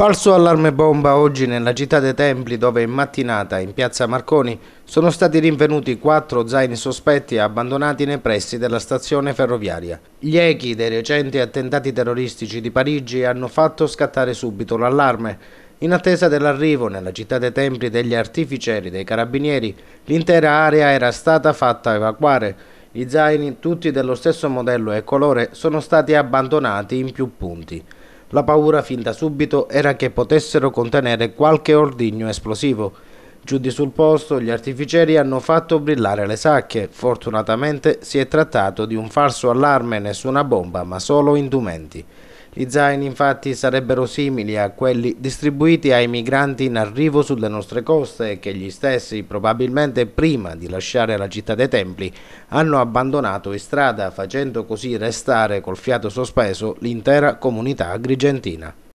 Falso allarme bomba oggi nella città dei Templi dove in mattinata in piazza Marconi sono stati rinvenuti quattro zaini sospetti abbandonati nei pressi della stazione ferroviaria. Gli echi dei recenti attentati terroristici di Parigi hanno fatto scattare subito l'allarme. In attesa dell'arrivo nella città dei Templi degli artificieri dei carabinieri, l'intera area era stata fatta evacuare. I zaini, tutti dello stesso modello e colore, sono stati abbandonati in più punti. La paura fin da subito era che potessero contenere qualche ordigno esplosivo. Giunti sul posto, gli artificieri hanno fatto brillare le sacche. Fortunatamente si è trattato di un falso allarme, nessuna bomba, ma solo indumenti. I zaini infatti sarebbero simili a quelli distribuiti ai migranti in arrivo sulle nostre coste che gli stessi probabilmente prima di lasciare la città dei templi hanno abbandonato in strada facendo così restare col fiato sospeso l'intera comunità agrigentina.